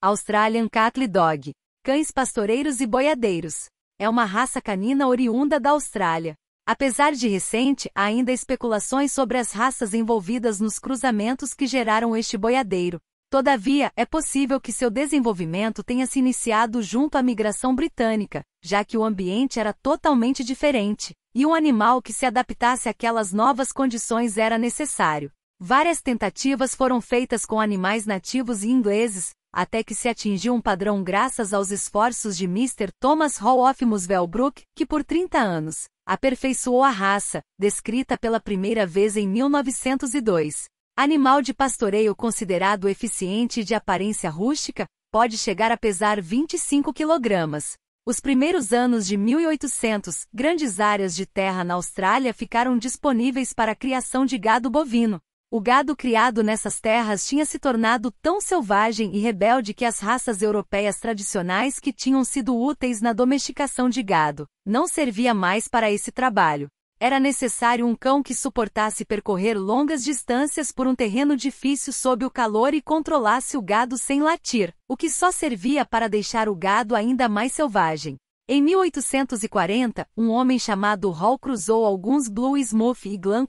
Australian Cattle Dog, cães pastoreiros e boiadeiros. É uma raça canina oriunda da Austrália. Apesar de recente, há ainda especulações sobre as raças envolvidas nos cruzamentos que geraram este boiadeiro. Todavia, é possível que seu desenvolvimento tenha se iniciado junto à migração britânica, já que o ambiente era totalmente diferente, e um animal que se adaptasse àquelas novas condições era necessário. Várias tentativas foram feitas com animais nativos e ingleses, até que se atingiu um padrão graças aos esforços de Mr. Thomas Rolf Musvelbrook, que por 30 anos aperfeiçoou a raça, descrita pela primeira vez em 1902. Animal de pastoreio considerado eficiente e de aparência rústica, pode chegar a pesar 25 quilogramas. Os primeiros anos de 1800, grandes áreas de terra na Austrália ficaram disponíveis para a criação de gado bovino, o gado criado nessas terras tinha se tornado tão selvagem e rebelde que as raças europeias tradicionais que tinham sido úteis na domesticação de gado não servia mais para esse trabalho. Era necessário um cão que suportasse percorrer longas distâncias por um terreno difícil sob o calor e controlasse o gado sem latir, o que só servia para deixar o gado ainda mais selvagem. Em 1840, um homem chamado Hall cruzou alguns Blue Smooth e Glan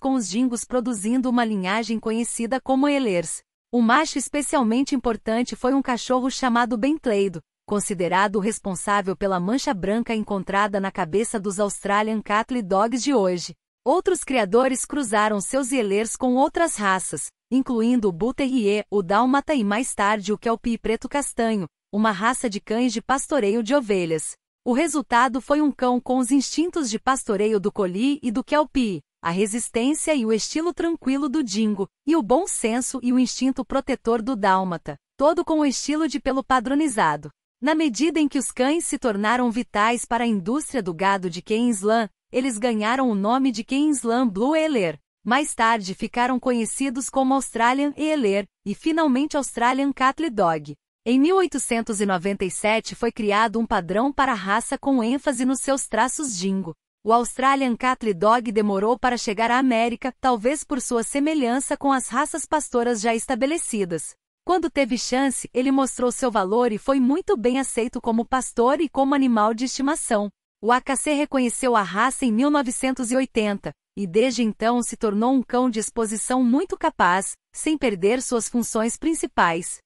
com os jingos produzindo uma linhagem conhecida como Ehlers. Um macho especialmente importante foi um cachorro chamado Bentleido, considerado o responsável pela mancha branca encontrada na cabeça dos Australian Cattle Dogs de hoje. Outros criadores cruzaram seus Ehlers com outras raças, incluindo o Bull Terrier, o Dálmata e mais tarde o Kelpie Preto Castanho, uma raça de cães de pastoreio de ovelhas. O resultado foi um cão com os instintos de pastoreio do Collie e do Kelpie, a resistência e o estilo tranquilo do Dingo, e o bom senso e o instinto protetor do Dálmata, todo com o estilo de pelo padronizado. Na medida em que os cães se tornaram vitais para a indústria do gado de Queensland, eles ganharam o nome de Queensland Blue Heeler. Mais tarde ficaram conhecidos como Australian Heeler e finalmente Australian Cattle Dog. Em 1897 foi criado um padrão para a raça com ênfase nos seus traços dingo. O Australian Cattle Dog demorou para chegar à América, talvez por sua semelhança com as raças pastoras já estabelecidas. Quando teve chance, ele mostrou seu valor e foi muito bem aceito como pastor e como animal de estimação. O AKC reconheceu a raça em 1980, e desde então se tornou um cão de exposição muito capaz, sem perder suas funções principais.